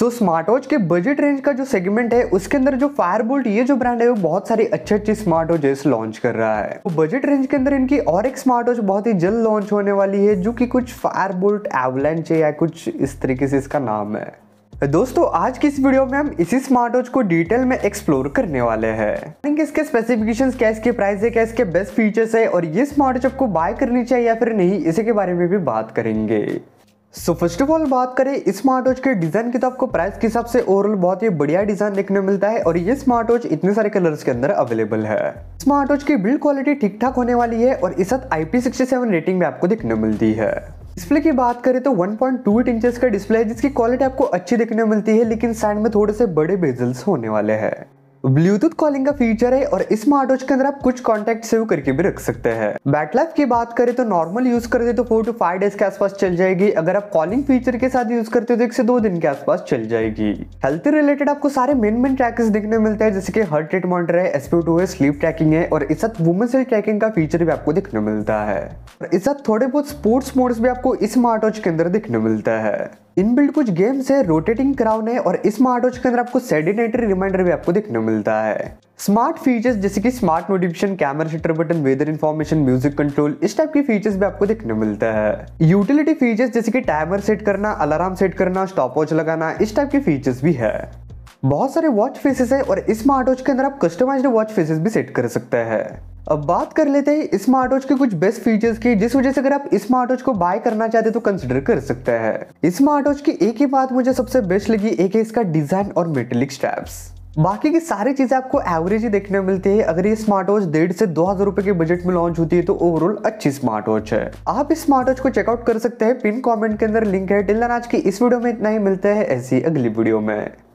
सो smart watch के budget range का जो सेगमेंट है उसके अंदर जो फायर बोल्ट ये जो ब्रांड है वो बहुत सारी अच्छे अच्छे स्मार्ट वॉचेस लॉन्च कर रहा है तो बजट रेंज के अंदर इनकी और एक स्मार्ट वॉच बहुत ही जल्द लॉन्च होने वाली है जो कि कुछ फायर बोल्ट एवलेंच है या कुछ इस तरीके से इसका नाम है दोस्तों आज की इस वीडियो में हम इसी स्मार्ट वॉच को डिटेल में एक्सप्लोर करने वाले हैं इसके स्पेसिफिकेशंस क्या इसके प्राइस है क्या इसके बेस्ट फीचर्स है और ये स्मार्ट वॉच आपको बाय करनी चाहिए या फिर नहीं इसी के बारे में भी बात करेंगे सो फर्स्ट ऑफ ऑल बात करें स्मार्ट वॉच के डिज़ाइन की तो आपको प्राइस के हिसाब से ओवरऑल बहुत ही बढ़िया डिज़ाइन देखने मिलता है और ये स्मार्ट वॉच इतने सारे कलर्स के अंदर अवेलेबल है स्मार्ट वॉच की बिल्ड क्वालिटी ठीक ठाक होने वाली है और इस आई पी रेटिंग में आपको देखने मिलती है डिस्प्ले की बात करें तो 1.28 पॉइंट का डिस्प्ले है जिसकी क्वालिटी आपको अच्छी देखने मिलती है लेकिन साइड में थोड़े से बड़े बेजल्स होने वाले हैं ब्लूटूथ कॉलिंग का फीचर है और इस स्मार्ट वॉच के अंदर आप कुछ कॉन्टेक्ट सेव करके भी रख सकते हैं बैट लाइफ की बात करें तो नॉर्मल यूज करते तो फोर टू फाइव डेज के आसपास चल जाएगी अगर आप कॉलिंग फीचर के साथ यूज करते हो तो एक से दो दिन के आसपास चल जाएगी हेल्थ रिलेटेड आपको सारे मेन मेन ट्रैकर्स देखने मिलते हैं जैसे कि हार्ट रेट मॉनिटर है एसपी टू है स्लीप ट्रैकिंग है और इस साथ वुमेन सेल ट्रैकिंग का फीचर भी आपको देखने मिलता है और इस साथ थोड़े बहुत स्पोर्ट्स मोड्स भी आपको इस स्मार्ट वॉच के अंदर देखने मिलता है बिल्ड कुछ गेम्स है रोटेटिंग क्राउन है और इस स्मार्ट वॉच के अंदर आपको सेडिनेटरी रिमाइंडर भी आपको देखने मिलता है स्मार्ट फीचर्स जैसे कि smart notification camera shutter button weather information music control इस टाइप के फीचर्स भी आपको देखने मिलता है यूटिलिटी फीचर्स जैसे कि टाइमर सेट करना अलार्म सेट करना स्टॉप वॉच लगाना इस टाइप के फीचर्स भी है बहुत सारे वॉच फेसेस है और इस स्मार्ट वॉच के अंदर आप कस्टमाइज वॉच फेसेस भी सेट कर सकते हैं अब बात कर लेते हैं इस स्मार्ट वॉच के कुछ बेस्ट फीचर्स की जिस वजह से अगर आप इस स्मार्ट वॉच को बाय करना चाहते हैं तो कंसिडर कर सकते हैं इस स्मार्ट वॉच की एक ही बात मुझे सबसे बेस्ट लगी एक है इसका डिजाइन और मेटेलिक स्ट्रैप्स बाकी की सारी चीज़ें आपको एवरेज ही देखने मिलती है अगर ये स्मार्ट वॉच डेढ़ से दो हज़ार रुपए के बजट में लॉन्च होती है तो ओवरऑल अच्छी स्मार्ट वॉच है आप इस स्मार्ट वॉच को चेकआउट कर सकते हैं पिन कॉमेंट के अंदर लिंक है टिल्लन आज की इस वीडियो में इतना ही मिलता है ऐसी अगली वीडियो में